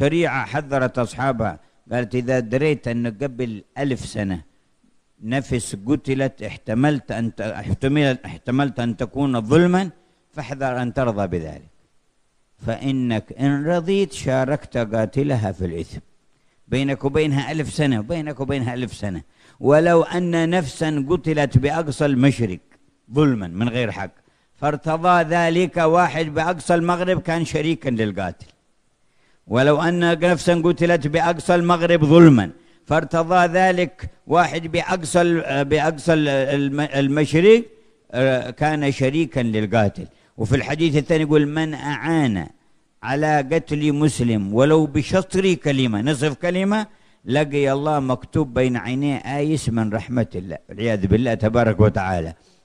شريعة حذرت أصحابها قالت إذا دريت أن قبل ألف سنة نفس قتلت احتملت أن احتملت, احتملت أن تكون ظلما فاحذر أن ترضى بذلك فإنك إن رضيت شاركت قاتلها في الإثم بينك وبينها ألف سنة بينك وبينها ألف سنة ولو أن نفسا قتلت بأقصى المشرق ظلما من غير حق فارتضى ذلك واحد بأقصى المغرب كان شريكا للقاتل ولو أن نفسا قتلت بأقصى المغرب ظلما فارتضى ذلك واحد بأقصى بأقصى المشرق آه، كان شريكا للقاتل وفي الحديث الثاني يقول من أعان على قتل مسلم ولو بشطر كلمة نصف كلمة لقي الله مكتوب بين عينيه آيس من رحمة الله والعياذ بالله تبارك وتعالى